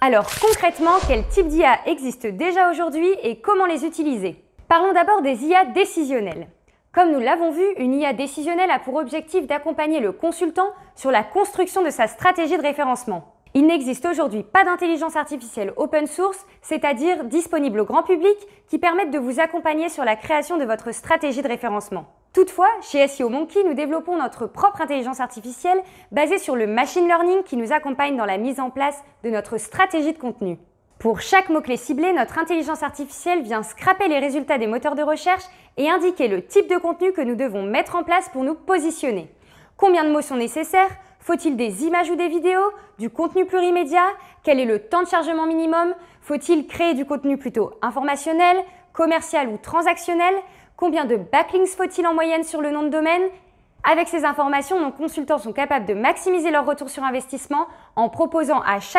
Alors concrètement, quel type d'IA existe déjà aujourd'hui et comment les utiliser Parlons d'abord des IA décisionnelles. Comme nous l'avons vu, une IA décisionnelle a pour objectif d'accompagner le consultant sur la construction de sa stratégie de référencement. Il n'existe aujourd'hui pas d'intelligence artificielle open source, c'est-à-dire disponible au grand public, qui permette de vous accompagner sur la création de votre stratégie de référencement. Toutefois, chez SEO Monkey, nous développons notre propre intelligence artificielle basée sur le machine learning qui nous accompagne dans la mise en place de notre stratégie de contenu. Pour chaque mot-clé ciblé, notre intelligence artificielle vient scraper les résultats des moteurs de recherche et indiquer le type de contenu que nous devons mettre en place pour nous positionner. Combien de mots sont nécessaires Faut-il des images ou des vidéos Du contenu plurimédia Quel est le temps de chargement minimum Faut-il créer du contenu plutôt informationnel, commercial ou transactionnel Combien de backlinks faut-il en moyenne sur le nom de domaine Avec ces informations, nos consultants sont capables de maximiser leur retour sur investissement en proposant à chaque